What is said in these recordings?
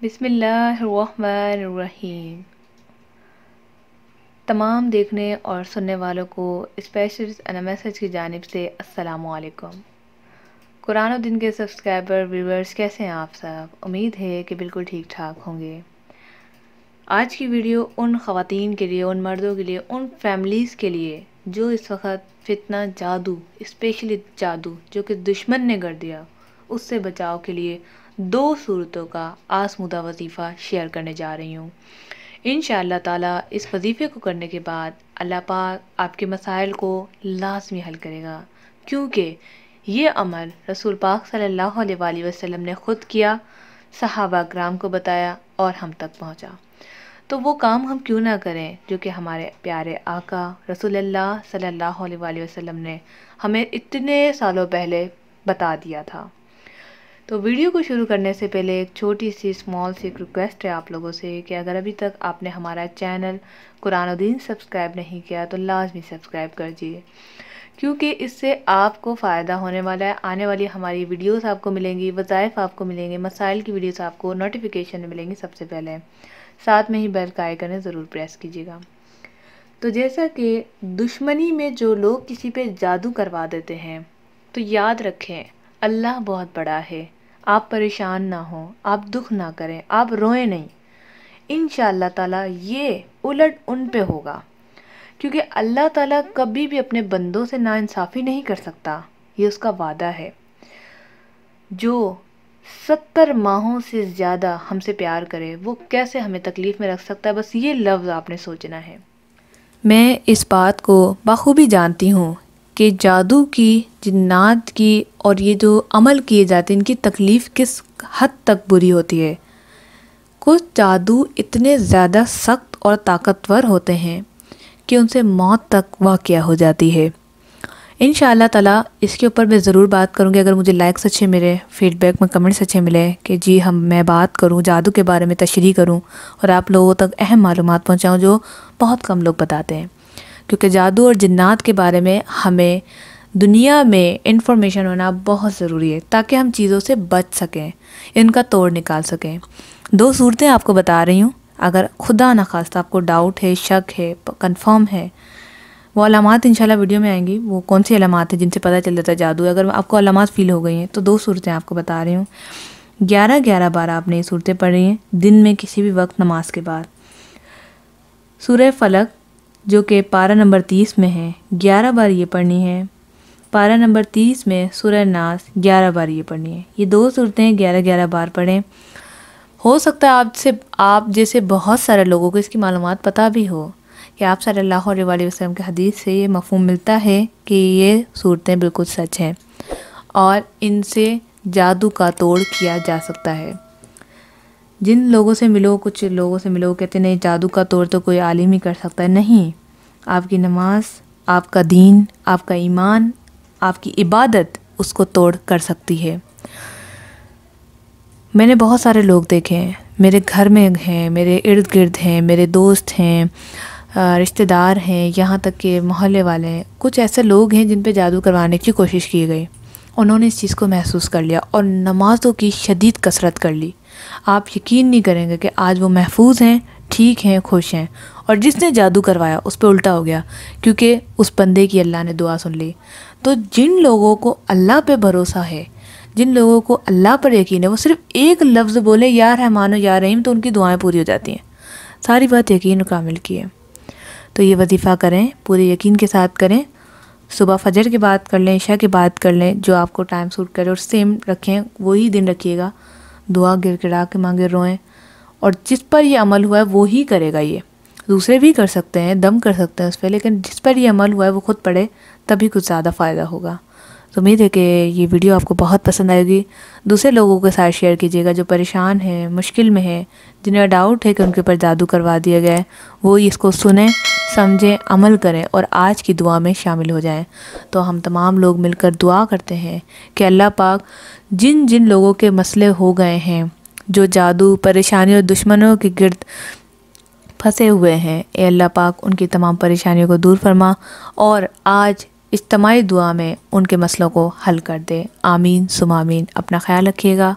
बिसमीम तमाम देखने और सुनने वालों को स्पेशल मैसेज की जानब से असलकम कुरान दिन के सब्सक्राइबर व्यूवर्स कैसे हैं आप सब उम्मीद है कि बिल्कुल ठीक ठाक होंगे आज की वीडियो उन ख़वातीन के लिए उन मर्दों के लिए उन फैमिलीज़ के लिए जो इस वक्त फितना जादू स्पेशली जादू जो कि दुश्मन ने कर दिया उससे बचाव के लिए दो सूरतों का आसमुदा वजीफ़ा शेयर करने जा रही हूँ इन ताला इस वजीफ़े को करने के बाद अल्लाह पाक आपके मसाइल को लाजमी हल करेगा क्योंकि ये अमल रसूल पाक सल्लल्लाहु अलैहि वसल्लम ने ख़ुद किया सहाबा ग्राम को बताया और हम तक पहुँचा तो वो काम हम क्यों ना करें जो कि हमारे प्यारे आका रसूल सल्लल्लाहु अलैहि वसल्लम ने हमें इतने सालों पहले बता दिया था तो वीडियो को शुरू करने से पहले एक छोटी सी स्मॉल सी एक रिक्वेस्ट है आप लोगों से कि अगर अभी तक आपने हमारा चैनल कुरानुद्दीन सब्सक्राइब नहीं किया तो लाजमी सब्सक्राइब कर दीजिए क्योंकि इससे आपको फ़ायदा होने वाला है आने वाली हमारी वीडियोस आपको मिलेंगी वज़ाइफ आपको मिलेंगे मसाइल की वीडियोस आपको नोटिफिकेशन मिलेंगी सबसे पहले साथ में ही बेल का आइकन ज़रूर प्रेस कीजिएगा तो जैसा कि दुश्मनी में जो लोग किसी पे जादू करवा देते हैं तो याद रखें अल्लाह बहुत बड़ा है आप परेशान ना हो आप दुख ना करें आप रोए नहीं इन ताला ये उलट उन पे होगा क्योंकि अल्लाह ताला कभी भी अपने बंदों से नाइंसाफ़ी नहीं कर सकता ये उसका वादा है जो सत्तर माहों से ज़्यादा हमसे प्यार करे वो कैसे हमें तकलीफ़ में रख सकता है बस ये लफ्ज़ आपने सोचना है मैं इस बात को बखूबी जानती हूँ कि जादू की जिन्नात की और ये जो अमल किए जाते हैं इनकी तकलीफ़ किस हद तक बुरी होती है कुछ जादू इतने ज़्यादा सख्त और ताकतवर होते हैं कि उनसे मौत तक वाक़ हो जाती है इन ताला इसके ऊपर मैं ज़रूर बात करूँगी अगर मुझे लाइक्स अच्छे मिले फीडबैक में कमेंट्स अच्छे मिले कि जी हम मैं बात करूँ जादू के बारे में तशरी करूँ और आप लोगों तक अहम मालूम पहुँचाऊँ जो बहुत कम लोग बताते हैं क्योंकि जादू और जन्ात के बारे में हमें दुनिया में इंफॉर्मेशन होना बहुत ज़रूरी है ताकि हम चीज़ों से बच सकें इनका तोड़ निकाल सकें दो सूरतें आपको बता रही हूँ अगर खुदा ना खास्ता आपको डाउट है शक है कंफर्म है वो अलामत इंशाल्लाह वीडियो में आएंगी वो कौन सी अलामत है जिनसे पता चल जाता है जादू अगर आपको अलामत फील हो गई हैं तो दो सूरतें आपको बता रही हूँ ग्यारह ग्यारह बारह आपने ये सूरतें पढ़ी हैं दिन में किसी भी वक्त नमाज के बाद सूर्य फलक जो कि पारा नंबर तीस में है ग्यारह बार ये पढ़नी है पारा नंबर तीस में सुरह नास ग्यारह बार ये पढ़नी है ये दो सूरतें ग्यारह ग्यारह बार पढ़ें हो सकता है आपसे आप जैसे बहुत सारे लोगों को इसकी मालूम पता भी हो कि आप सल्लल्लाहु अलैहि वसल्लम के हदीस से ये मफहम मिलता है कि ये सूरतें बिल्कुल सच हैं और इनसे जादू का तोड़ किया जा सकता है जिन लोगों से मिलो कुछ लोगों से मिलो कहते नहीं जादू का तोड़ तो कोई आलिम ही कर सकता है नहीं आपकी नमाज आपका दीन आपका ईमान आपकी इबादत उसको तोड़ कर सकती है मैंने बहुत सारे लोग देखे हैं मेरे घर में हैं मेरे इर्द गिर्द हैं मेरे दोस्त हैं रिश्तेदार हैं यहाँ तक के मोहल्ले वाले हैं कुछ ऐसे लोग हैं जिन पर जादू करवाने की कोशिश की गई उन्होंने इस चीज़ को महसूस कर लिया और नमाज़ों की शदीद कसरत कर ली आप यकीन नहीं करेंगे कि आज वो महफूज हैं ठीक हैं खुश हैं और जिसने जादू करवाया उस पर उल्टा हो गया क्योंकि उस बंदे की अल्लाह ने दुआ सुन ली तो जिन लोगों को अल्लाह पे भरोसा है जिन लोगों को अल्लाह पर यकीन है वो सिर्फ एक लफ्ज़ बोले या रहमान या रहीम तो उनकी दुआएं पूरी हो जाती हैं सारी बात यकीन कामिल की है तो ये वजीफ़ा करें पूरे यकीन के साथ करें सुबह फजर की बात कर लें ईशा की बात कर लें जो आपको टाइम सूट करे और सेम रखें वही दिन रखिएगा दुआ गिड़गिड़ा के मांगे रोएं और जिस पर ये अमल हुआ है वो ही करेगा ये दूसरे भी कर सकते हैं दम कर सकते हैं उस पर लेकिन जिस पर ये अमल हुआ है वो खुद पढ़े तभी कुछ ज़्यादा फ़ायदा होगा तो उम्मीद है कि ये वीडियो आपको बहुत पसंद आएगी दूसरे लोगों के साथ शेयर कीजिएगा जो परेशान हैं मुश्किल में हैं जिन्हें डाउट है कि उनके ऊपर जादू करवा दिया गया है वो इसको सुने समझें अमल करें और आज की दुआ में शामिल हो जाएं तो हम तमाम लोग मिलकर दुआ करते हैं कि अल्लाह पाक जिन जिन लोगों के मसले हो गए हैं जो जादू परेशानी और दुश्मनों के गिरद फंसे हुए हैं ए अल्लाह पाक उनकी तमाम परेशानियों को दूर फरमा और आज इज्तमाही दुआ में उनके मसलों को हल कर दे आमीन सुमामीन अपना ख्याल रखिएगा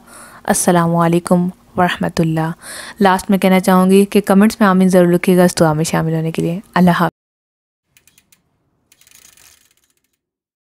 असलकम वरहमतुल्ला लास्ट में कहना चाहूँगी कि कमेंट्स में आमिन ज़रूर लिखिएगा इस दुआ में शामिल होने के लिए अल्लाह